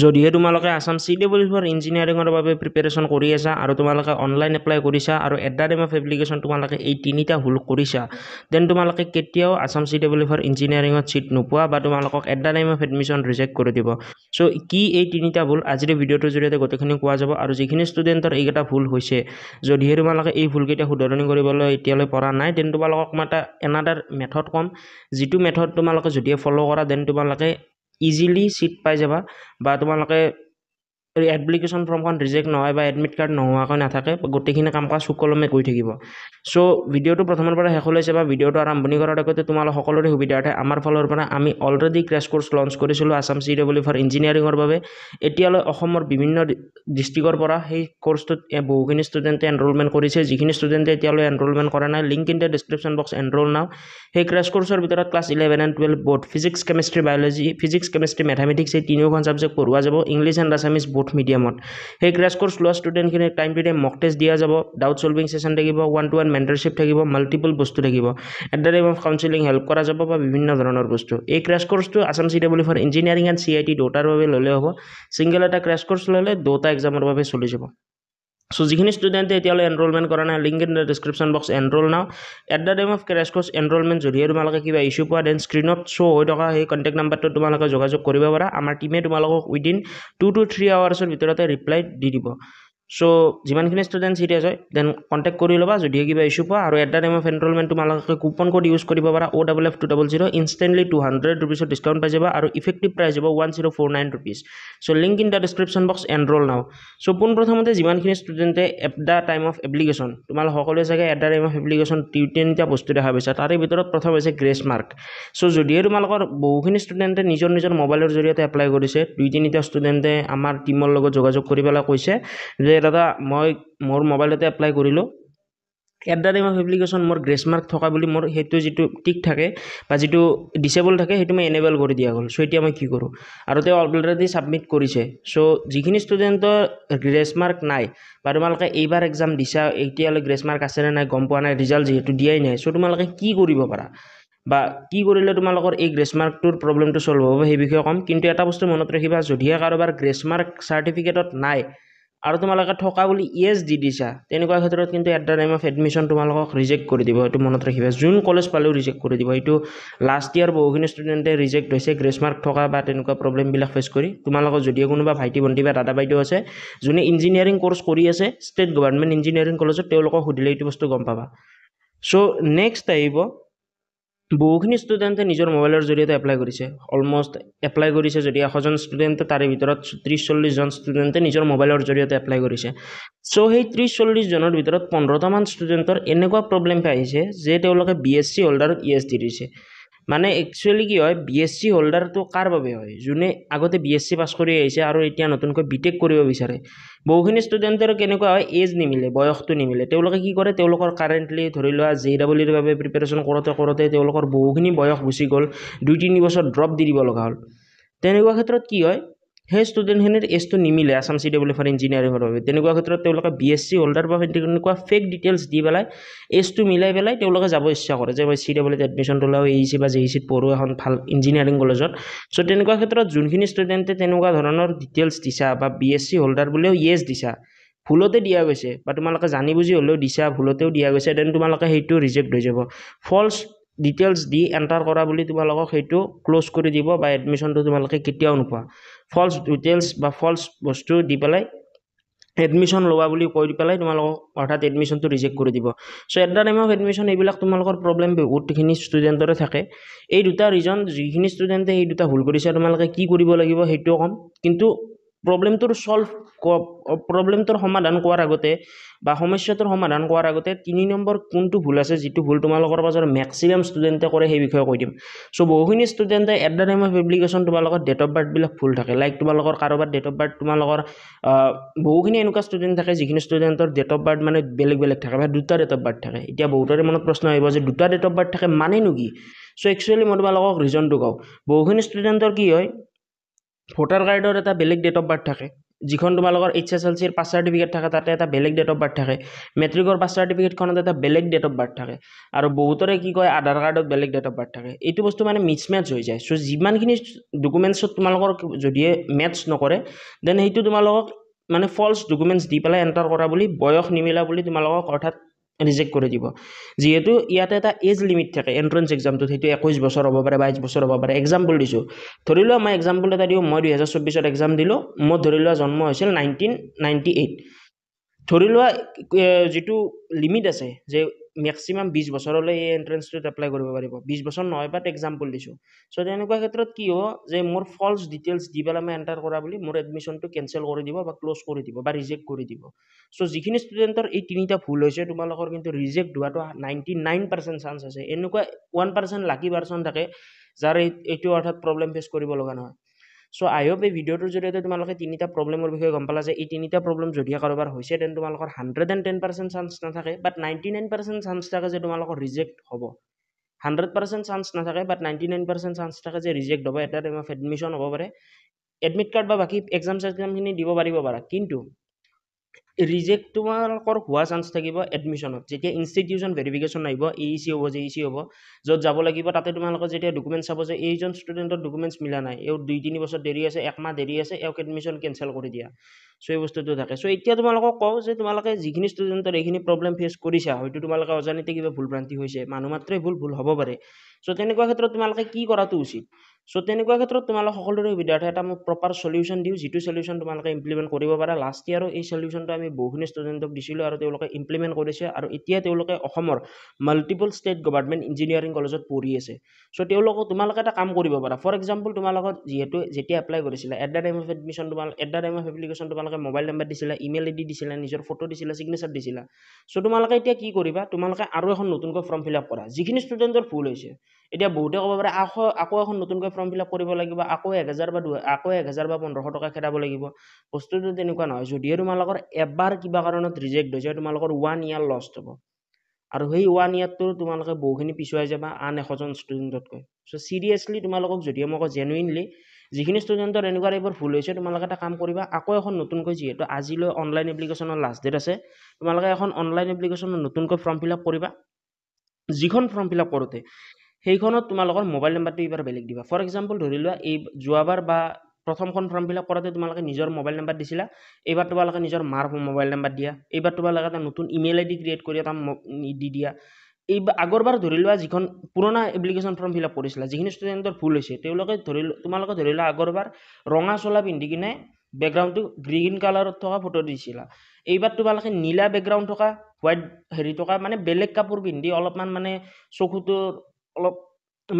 যদিহে তোমালোকে Assam C W for ইঞ্জিনিয়াৰিঙৰ বাবে প্ৰিপেৰেশ্যন কৰি আছা আৰু তোমালোকে অনলাইন এপ্লাই কৰিছা আৰু at the rate of application তোমালোকে এই তিনিটা ভুল কৰিছা দেন তোমালোকে কেতিয়াও আসাম চি ডাব্লিউ ফৰ ইঞ্জিনিয়াৰিঙত ছিট নোপোৱা বা তোমালোকক at the rate of admission reject কৰি দিব চ' কি এই তিনিটা ভুল আজিৰ ভিডিঅ'টোৰ জৰিয়তে গোটেইখিনি কোৱা যাব আৰু যিখিনি ষ্টুডেণ্টৰ এইকেইটা ভুল হৈছে যদিহে তোমালোকে এই ভুলকেইটা শুধৰণি কৰিবলৈ এতিয়ালৈ পৰা নাই দেন তোমালোকক মই এটা এনাডাৰ মেথড ক'ম যিটো মেথড তোমালোকে যদিহে ফ'ল' কৰা দেন তোমালোকে ইজিলি ছিট পাই যাবা বা তোমালোকে এপ্লিকেশ্যন ফৰ্মখন ৰিজেক্ট নহয় বা এডমিট কাৰ্ড নোহোৱাকৈ নাথাকে গোটেইখিনি কাম কাজ সুকলমে কৰি থাকিব চ' ভিডিঅ'টো প্ৰথমৰ পৰা শেষ ওলাইছে বা ভিডিঅ'টো আৰম্ভণি কৰাৰ আগতে তোমালোক সকলোৰে সুবিধা সুবিধাৰ্থে আমাৰ ফালৰ পৰা আমি অলৰেডি ক্ৰেছ কৰ্চ লঞ্চ কৰিছিলোঁ আছাম চি ডাব্লিউ ফৰ ইঞ্জিনিয়াৰিঙৰ বাবে এতিয়ালৈ অসমৰ বিভিন্ন ডিষ্ট্ৰিক্টৰ পৰা সেই কোৰ্ছটোত বহুখিনি ষ্টুডেণ্টে এনৰোলমেণ্ট কৰিছে যিখিনি ষ্টুডেণ্টে এতিয়ালৈ এনৰোলমেণ্ট কৰা নাই link India the box enrol now সেই ক্ৰেছ কৰ্চৰ ভিতৰত class eleven and twelve board physics chemistry biology physics chemistry mathematics এই তিনিওখন ছাবজেক্ট পঢ়োৱা যাব English and Assamese board both মিডিয়ামত সেই ক্ৰেছ কোৰ্চ লোৱা ষ্টুডেণ্টখিনিক time to time mock test দিয়া যাব ডাউট ছলভিং ছেশ্যন থাকিব ওৱান টু ওৱান মেণ্টৰশ্বিপ থাকিব মাল্টিপল বস্তু থাকিব at the rate of counselling help কৰা যাব বা বিভিন্ন ধৰণৰ বস্তু এই ক্ৰেছ কোৰ্চটো Assam C W for engineering and C I T দুটাৰ বাবে ল'লে হ'ব ছিংগল এটা ক্ৰেছ কোৰ্চ ল'লে দুটা এক্সামৰ বাবে চলি যাব সো যিখিনি ষ্টুডেণ্টে এতিয়ালৈ এনৰোলমেণ্ট কৰা নাই link in the description box enrol now at the time of crash course enrolment যদিহে তোমালোকে কিবা ইছ্যু পোৱা দেন স্ক্ৰীণত শ্ব' হৈ থকা সেই কণ্টেক্ট নাম্বাৰটোত তোমালোকে যোগাযোগ কৰিব পাৰা আমাৰ টীমে তোমালোকক উইদিন টু টু থ্ৰী আৱাৰ্ছৰ ভিতৰতে ৰিপ্লাই দি দিব চ' যিমানখিনি ষ্টুডেণ্ট চিৰিয়াছ হয় দেন কণ্টেক্ট কৰি ল'বা যদিহে কিবা ইছ্যু পোৱা আৰু at the time of enrolment তোমালোকে কুপন কোড ইউজ কৰিব পাৰা O' double F two double zero' instantly two hundred ৰুপিজৰ ডিছকাউণ্ট পাই যাবা আৰু ইফেক্টিভ প্ৰাইচ হ'ব one zero' four nine rupees so' link in the description box enrol now so' পোনপ্ৰথমতে যিমানখিনি ষ্টুডেণ্টে at the time of application তোমালোক সকলোৱে চাগে at the time of application টিউ তিনিটা বস্তু দেখা পাইছা তাৰে ভিতৰত প্ৰথম হৈছে গ্ৰেছ মাৰ্ক চ' যদিহে তোমালোকৰ বহুখিনি ষ্টুডেণ্টে নিজৰ নিজৰ মোবাইলৰ জৰিয়তে এপ্লাই কৰিছে দুই তিনিটা ষ্টুডেণ্টে আমাৰ টীমৰ লগত যোগাযোগ কৰি পেলাই কৈছে যে দাদা মই মোৰ মোবাইলতে এপ্লাই কৰিলোঁ at the time of application মোৰ গ্ৰেছ মাৰ্ক থকা বুলি মোৰ সেইটো যিটো টিক থাকে বা যিটো ডিচেবল থাকে সেইটো মই এনেবল কৰি দিয়া গ'ল চ' এতিয়া মই কি কৰোঁ আৰু তেওঁ অলৰেডি ছাবমিট কৰিছে চ' যিখিনি ষ্টুডেণ্টৰ গ্ৰেছ মাৰ্ক নাই বা তোমালোকে এইবাৰ এক্সাম দিছা এতিয়ালৈ গ্ৰেছ মাৰ্ক আছেনে নাই গম পোৱা নাই ৰিজাল্ট যিহেতু দিয়াই নাই চ' তোমালোকে কি কৰিব পাৰা বা কি কৰিলে তোমালোকৰ এই গ্ৰেছ মাৰ্কটোৰ প্ৰব্লেমটো চল্ভ হ'ব সেই বিষয়ে ক'ম কিন্তু এটা বস্তু মনত ৰাখিবা যদিহে কাৰোবাৰ গ্ৰেছ মাৰ্ক চাৰ্টিফিকেটত নাই আৰু তোমালোকে থকা বুলি ইয়েছ দি দিছা তেনেকুৱা ক্ষেত্ৰত কিন্তু at the time of admission তোমালোকক ৰিজেক্ট কৰি দিব এইটো মনত ৰাখিবা যোন কলেজ পালেও ৰিজেক্ট কৰি দিব এইটো লাষ্ট ইয়াৰ বহুখিনি ষ্টুডেণ্টে ৰিজেক্ট হৈছে গ্ৰেছ মাৰ্ক থকা বা তেনেকুৱা প্ৰব্লেমবিলাক ফেচ কৰি তোমালোকৰ যদিও কোনোবা ভাইটি ভণ্টি বা দাদা বাইদেউ আছে যোনে ইঞ্জিনিয়াৰিং ক'ৰ্চ কৰি আছে ষ্টেট গভৰ্ণমেণ্ট ইঞ্জিনিয়াৰিং কলেজত তেওঁলোকক সুধিলে এইটো বস্তু গম পাবা চ' নেক্সট আহিব বহুখিনি ষ্টুডেণ্টে নিজৰ মোবাইলৰ জৰিয়তে এপ্লাই কৰিছে অলমষ্ট এপ্লাই কৰিছে যদি এশজন ষ্টুডেণ্টে তাৰে ভিতৰত ত্ৰিছ চল্লিছজন ষ্টুডেণ্টে নিজৰ মোবাইলৰ জৰিয়তে এপ্লাই কৰিছে চ' সেই ত্ৰিছ চল্লিছজনৰ ভিতৰত পোন্ধৰটামান ষ্টুডেণ্টৰ এনেকুৱা প্ৰব্লেম পাইছে যে তেওঁলোকে বি এছ চি হোল্ডাৰক ই এছ দি দিছে মানে একচুৱেলি কি হয় বি এছ চি হোল্ডাৰটো কাৰ বাবে হয় যোনে আগতে বি এছ চি পাছ কৰি আহিছে আৰু এতিয়া নতুনকৈ বি টেক কৰিব বিচাৰে বহুখিনি ষ্টুডেণ্টৰ কেনেকুৱা হয় এজ নিমিলে বয়সটো নিমিলে তেওঁলোকে কি কৰে তেওঁলোকৰ কাৰেণ্টলি ধৰি লোৱা জে ডাবল ইৰ বাবে প্ৰিপেৰেশ্যন কৰোঁতে কৰোঁতে তেওঁলোকৰ বহুখিনি বয়স গুচি গ'ল দুই তিনি বছৰ ড্ৰপ দি দিব লগা হ'ল তেনেকুৱা ক্ষেত্ৰত কি হয় সেই ষ্টুডেণ্টখিনিৰ এজটো নিমিলে আছাম চি ডাব্লিউ ফৰ ইঞ্জিনিয়াৰিঙৰ বাবে তেনেকুৱা ক্ষেত্ৰত তেওঁলোকে বি এছ চি হোল্ডাৰ বা তেনেকুৱা ফেক ডিটেইলছ দি পেলাই এজটো মিলাই পেলাই তেওঁলোকে যাব ইচ্ছা কৰে যে মই চি ডাব্লিউত এডমিশ্যনটো লওঁ এ চি বা জে ই e চিত পঢ়োঁ এখন ভাল ইঞ্জিনিয়াৰিং কলেজত চ' তেনেকুৱা ক্ষেত্ৰত যোনখিনি ষ্টুডেণ্টে তেনেকুৱা ধৰণৰ ডিটেইলছ দিছা বা বি এছ চি হোল্ডাৰ বুলিও ইয়েজ দিছা ভুলতে দিয়া গৈছে বা তোমালোকে জানি বুজি হ'লেও দিছা ভুলতেও দিয়া গৈছে দেন তোমালোকে সেইটো ৰিজেক্ট হৈ যাব ফল্ছ ডিটেইলছ দি এণ্টাৰ কৰা বুলি তোমালোকক সেইটো ক্লজ কৰি দিব বা এডমিশ্যনটো তোমালোকে কেতিয়াও নোপোৱা ফল্ছ ডিটেইলছ বা ফল্ছ বস্তু দি পেলাই এডমিশ্যন লোৱা বুলি কৈ পেলাই তোমালোকক অৰ্থাৎ এডমিশ্যনটো ৰিজেক্ট কৰি দিব so' at the time of admission এইবিলাক তোমালোকৰ প্ৰব্লেম বহুতখিনি ষ্টুডেণ্টৰে থাকে এই দুটা ৰিজন যিখিনি ষ্টুডেণ্টে এই দুটা ভুল কৰিছে তোমালোকে কি কৰিব লাগিব সেইটোও ক'ম কিন্তু প্ৰব্লেমটোৰ চল্ভ প্ৰব্লেমটোৰ সমাধান কৰাৰ আগতে বা সমস্যাটোৰ সমাধান কৰাৰ আগতে তিনি নম্বৰ কোনটো ভুল আছে যিটো ভুল তোমালোকৰ মাজৰ মেক্সিমাম ষ্টুডেণ্টে কৰে সেই বিষয়ে কৈ দিম চ' বহুখিনি ষ্টুডেণ্টে at the time of application তোমালোকৰ ডেট অফ বাৰ্থবিলাক ভুল থাকে লাইক তোমালোকৰ কাৰোবাৰ ডেট অফ বাৰ্থ তোমালোকৰ বহুখিনি এনেকুৱা ষ্টুডেণ্ট থাকে যিখিনি ষ্টুডেণ্টৰ ডেট অফ বাৰ্থ মানে বেলেগ বেলেগ থাকে বা দুটা ডেট অফ বাৰ্থ থাকে এতিয়া বহুতৰে মনত প্ৰশ্ন আহিব যে দুটা ডেট অফ বাৰ্থ থাকে মানে নেকি চ' একচুৱেলি মই তোমালোকক ৰিজনটো কওঁ বহুখিনি ষ্টুডেণ্টৰ কি হয় ভোটাৰ কাৰ্ডৰ এটা বেলেগ ডেট অফ বাৰ্থ থাকে যিখন তোমালোকৰ এইচ এছ এল চিৰ পাছ চাৰ্টিফিকেট থাকে তাতে এটা বেলেগ ডেট অফ বাৰ্থ থাকে মেট্ৰিকৰ পাছ চাৰ্টিফিকেটখনত এটা বেলেগ ডেট অফ বাৰ্থ থাকে আৰু বহুতৰে কি কয় আধাৰ কাৰ্ডত বেলেগ ডেট অফ বাৰ্থ থাকে এইটো বস্তু মানে মিছমেটচ হৈ যায় চ' যিমানখিনি ডকুমেণ্টছত তোমালোকৰ যদিহে মেটছ নকৰে দেন সেইটো তোমালোকক মানে ফল্ছ ডকুমেণ্টছ দি পেলাই এণ্টাৰ কৰা বুলি বয়স নিমিলা বুলি তোমালোকক অৰ্থাৎ ৰিজেক্ট কৰি দিব যিহেতু ইয়াতে এটা এজ লিমিট থাকে এণ্ট্ৰেঞ্চ এক্সামটোত সেইটো একৈছ বছৰ হ'ব পাৰে বাইছ বছৰ হ'ব পাৰে এক্সাম্পল দিছোঁ ধৰি লোৱা মই এক্সাম্পল এটা দিওঁ মই দুহেজাৰ চৌব্বিছত এক্সাম দিলোঁ মোৰ ধৰি লোৱা জন্ম হৈছিল নাইনটিন নাইণ্টি এইট ধৰি লোৱা যিটো লিমিট আছে যে মেক্সিমাম বিশ বছৰলৈ এই এণ্ট্ৰেঞ্চটোত এপ্লাই কৰিব পাৰিব বিশ বছৰ নহয় বাট এক্সাম্পল দিছোঁ চ' তেনেকুৱা ক্ষেত্ৰত কি হ'ব যে মোৰ ফল্ছ ডিটেইলছ দি পেলাই মই এণ্টাৰ কৰা বুলি মোৰ এডমিশ্যনটো কেনচেল কৰি দিব বা ক্ল'জ কৰি দিব বা ৰিজেক্ট কৰি দিব চ' যিখিনি ষ্টুডেণ্টৰ এই তিনিটা ভুল হৈছে তোমালোকৰ কিন্তু ৰিজেক্ট হোৱাটো নাইণ্টি নাইন পাৰ্চেণ্ট চান্স আছে এনেকুৱা ওৱান পাৰ্চেণ্ট লাকি পাৰ্চন থাকে যাৰ এইটো অৰ্থাৎ প্ৰব্লেম ফেচ কৰিব লগা নহয় চ' আই হোপ এই ভিডিঅ'টোৰ জৰিয়তে তোমালোকে তিনিটা প্ৰব্লেমৰ বিষয়ে গম পালা যে এই তিনিটা প্ৰব্লেম যদিহে কাৰোবাৰ হৈছে তেন্তে তোমালোকৰ hundred and ten percent chance নাথাকে but ninety nine percent chance থাকে যে তোমালোকৰ ৰিজেক্ট হ'ব হাণ্ড্ৰেড পাৰ্চেণ্ট চান্স নাথাকে but ninety nine percent chance থাকে যে ৰিজেক্ট হ'ব এটা টাইম অফ এডমিশ্যন হ'ব পাৰে এডমিট কাৰ্ড বা বাকী এক্সাম চেক্সামখিনি দিব পাৰিব পাৰা কিন্তু ৰিজেক্ট তোমালোকৰ হোৱা চান্স থাকিব এডমিশ্যনত যেতিয়া ইনষ্টিটিউচন ভেৰিফিকেশ্যন আহিব এ ই চি হ'ব যে ই চি হ'ব য'ত যাব লাগিব তাতে তোমালোকৰ যেতিয়া ডকুমেণ্টছ চাব যে এইজন ষ্টুডেণ্টৰ ডকুমেণ্টছ মিলা নাই এওঁ দুই তিনি বছৰ দেৰি আছে একমাহ দেৰি আছে এওঁক এডমিশ্যন কেঞ্চেল কৰি দিয়া চ' এই বস্তুটো থাকে চ' এতিয়া তোমালোকক কওঁ যে তোমালোকে যিখিনি ষ্টুডেণ্টৰ এইখিনি প্ৰব্লেম ফেচ কৰিছা হয়তো তোমালোকে অজানিতে কিবা ভুল ভ্ৰান্তি হৈছে মানুহ মাত্ৰেই ভুল ভুল হ'ব পাৰে চ' তেনেকুৱা ক্ষেত্ৰত তোমালোকে কি কৰাটো উচিত চ' তেনেকুৱা ক্ষেত্ৰত তোমালোক সকলোৰে সুবিধাৰ্থে এটা মোক প্ৰপাৰ চলিউশ্যন দিওঁ যিটো চলিউশ্যন তোমালোকে ইমপ্লিমেণ্ট কৰিব পাৰা লাষ্ট ইয়াৰো এই চলিউশ্যনটো আমি বহুখিনি ষ্টুডেণ্টক দিছিলোঁ আৰু তেওঁলোকে ইমপ্লিমেণ্ট কৰিছে আৰু এতিয়া তেওঁলোকে অসমৰ মাল্টিপল ষ্টেট গভাৰ্ণমেণ্ট ইঞ্জিনিয়াৰিং কলেজত পঢ়ি আছে চ' তেওঁলোকক তোমালোকে এটা কাম কৰিব পাৰা ফৰ এক্সাম্পল তোমালোকক যিহেতু যেতিয়া এপ্লাই কৰিছিলা at the time of admission তোমালোক at the time of application তোমালোকে মোবাইল নাম্বাৰ দিছিলা ইমেইল আই ডি দিছিলা নিজৰ ফটো দিছিলা ছিগনেচাৰ দিছিলা চ' তোমালোকে এতিয়া কি কৰিবা তোমালোকে আৰু এখন নতুনকৈ ফৰ্ম ফিল আপ কৰা যিখিনি ষ্টুডেণ্টৰ ভুল হৈছে এতিয়া বহুতে ক'ব পাৰে আকৌ আকৌ এখন নতুনকৈ ফৰ্ম ফিল আপ কৰিব লাগিব আকৌ এক হেজাৰ বা দুহেজাৰ আকৌ এক হেজাৰ বা পোন্ধৰশ টকা খেদাব লাগিব বস্তুটো তেনেকুৱা নহয় যদিহে তোমালোকৰ এবাৰ কিবা কাৰণত ৰিজেক্ট যায় তোমালোকৰ ওৱান ইয়াৰ লষ্ট হ'ব আৰু সেই ওৱান ইয়াৰটো তোমালোকে বহুখিনি পিছুৱাই যাবা আন এশজন ষ্টুডেণ্টতকৈ চ' ছিৰিয়াছলি তোমালোকক যদিহে মই কওঁ জেনুইনলি যিখিনি ষ্টুডেণ্টৰ এনেকুৱা টাইপৰ ভুল হৈছে তোমালোকে এটা কাম কৰিবা আকৌ এখন নতুনকৈ যিহেতু আজিলৈ অনলাইন এপ্লিকেশ্যনৰ লাষ্ট ডেট আছে তোমালোকে এখন অনলাইন এপ্লিকেশ্যনত নতুনকৈ ফৰ্ম ফিল আপ কৰিবা যিখন ফৰ্ম ফিল আপ কৰোঁতে সেইখনত তোমালোকৰ মোবাইল নাম্বাৰটো এইবাৰ বেলেগ দিবা ফৰ এক্সাম্পল ধৰি লোৱা এই যোৱাবাৰ বা প্ৰথমখন ফৰ্ম ফিল আপ কৰোঁতে তোমালোকে নিজৰ মোবাইল নাম্বাৰ দিছিলা এইবাৰ তোমালোকে নিজৰ মাৰ মোবাইল নাম্বাৰ দিয়া এইবাৰ তোমালোকে এটা নতুন ইমেইল আই ডি ক্ৰিয়েট কৰি এটা দি দিয়া এই আগৰবাৰ ধৰি লোৱা যিখন পুৰণা এপ্লিকেশ্যন ফৰ্ম ফিল আপ কৰিছিলা যিখিনি ষ্টুডেণ্টৰ ভুল হৈছে তেওঁলোকে ধৰি তোমালোকে ধৰি লোৱা আগৰবাৰ ৰঙা চোলা পিন্ধি কিনে বেকগ্ৰাউণ্ডটো গ্ৰীণ কালাৰত থকা ফটো দিছিলা এইবাৰ তোমালোকে নীলা বেকগ্ৰাউণ্ড থকা হোৱাইট হেৰি থকা মানে বেলেগ কাপোৰ পিন্ধি অলপমান মানে চকুটোৰ অলপ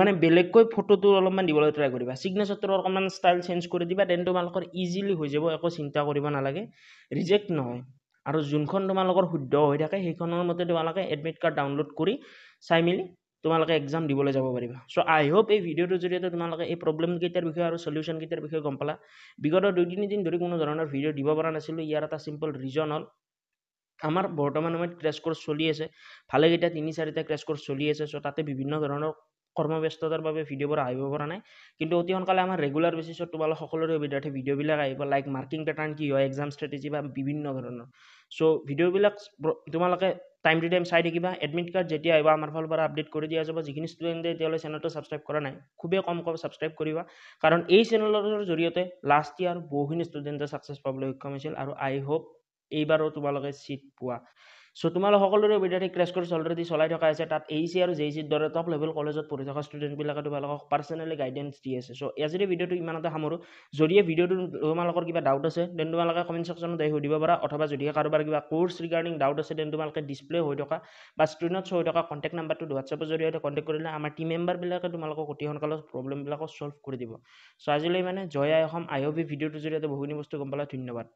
মানে বেলেগকৈ ফটোটো অলপমান দিবলৈ ট্ৰাই কৰিবা চিগনেচাৰটো অকণমান ষ্টাইল চেঞ্জ কৰি দিবা দেন তোমালোকৰ ইজিলি হৈ যাব একো চিন্তা কৰিব নালাগে ৰিজেক্ট নহয় আৰু যোনখন তোমালোকৰ শুদ্ধ হৈ থাকে সেইখনৰ মতে তোমালোকে এডমিট কাৰ্ড ডাউনলোড কৰি চাই মেলি তোমালোকে এক্সাম দিবলৈ যাব পাৰিবা চ' আই হোপ এই ভিডিঅ'টোৰ জৰিয়তে তোমালোকে এই প্ৰব্লেমকেইটাৰ বিষয়ে আৰু চলিউশ্যনকেইটাৰ বিষয়ে গম পালা বিগত দুই তিনিদিন ধৰি কোনো ধৰণৰ ভিডিঅ' দিব পৰা নাছিলোঁ ইয়াৰ এটা চিম্পল ৰিজন হ'ল আমাৰ বৰ্তমান সময়ত ক্ৰেছ কৰ্চ চলি আছে ভালেকেইটা তিনি চাৰিটা ক্ৰেছ কৰ্চ চলি আছে চ' তাতে বিভিন্ন ধৰণৰ কৰ্মব্যস্ততাৰ বাবে ভিডিঅ'বোৰ আহিব পৰা নাই কিন্তু অতি সোনকালে আমাৰ ৰেগুলাৰ বেচিছত তোমালোক সকলোৰে বিদ্যাৰ্থী ভিডিঅ'বিলাক আহিব লাইক মাৰ্কিং পেটাৰ্ণ কি হয় এক্সাম ষ্ট্ৰেটেজি বা বিভিন্ন ধৰণৰ চ' ভিডিঅ'বিলাক তোমালোকে টাইম টু টাইম চাই থাকিবা এডমিট কাৰ্ড যেতিয়া আহিব আমাৰ ফালৰ পৰা আপডেট কৰি দিয়া যাব যিখিনি ষ্টুডেণ্টে তেওঁলোকে চেনেলটো ছাবস্ক্ৰাইব কৰা নাই খুবেই কম কম ছাবস্ক্ৰাইব কৰিবা কাৰণ এই চেনেলৰ জৰিয়তে লাষ্ট ইয়াৰ বহুখিনি ষ্টুডেণ্টে ছাকচেছ পাবলৈ সক্ষম হৈছিল আৰু আই হোপ এইবাৰো তোমালোকে ছিট পোৱা চ' তোমালোক সকলোৰে বিদ্যাৰ্থী ক্ৰেছ কৰ্চ অলৰেডি চলাই থকা আছে তাত এ চি আৰু জে চিৰ দৰে টপ লেভেল কলেজত পঢ়ি থকা ষ্টুডেণ্টবিলাকে তোমালোকক পাৰ্চনেলি গাইডেঞ্চ দি আছে চ' আজিৰে ভিডিঅ'টো ইমানতে সামৰো যদি ভিডিঅ'টো তোমালোকৰ কিবা ডাউট আছে দেন তোমালোকে কমেণ্ট ছেকশ্যনত আহি সুধিব পাৰা অথবা যদিহে কাৰোবাৰ কিবা কোৰ্চ ৰিগাৰ্ডিং ডাউট আছে দেন তোমালোকে ডিছপ্লে হৈ থকা বা স্ক্ৰীণত শ্ব' হৈ থকা কণ্টেক্ট নাম্বাৰটো হোৱাটছএপৰ জৰিয়তে কণ্টেক্ট কৰিলে আমাৰ টিম মেম্বাৰবিলাকে তোমালোকক অতি সোনকালে প্ৰব্লেমবিলাকক চ'ল্ভ কৰি দিব চ' আজিলৈ মানে জয় আই অসম আই অ' ভি ভিডিঅ'টোৰ জৰিয়তে বহুখিনি বস্তু গম পালে ধন্যবাদ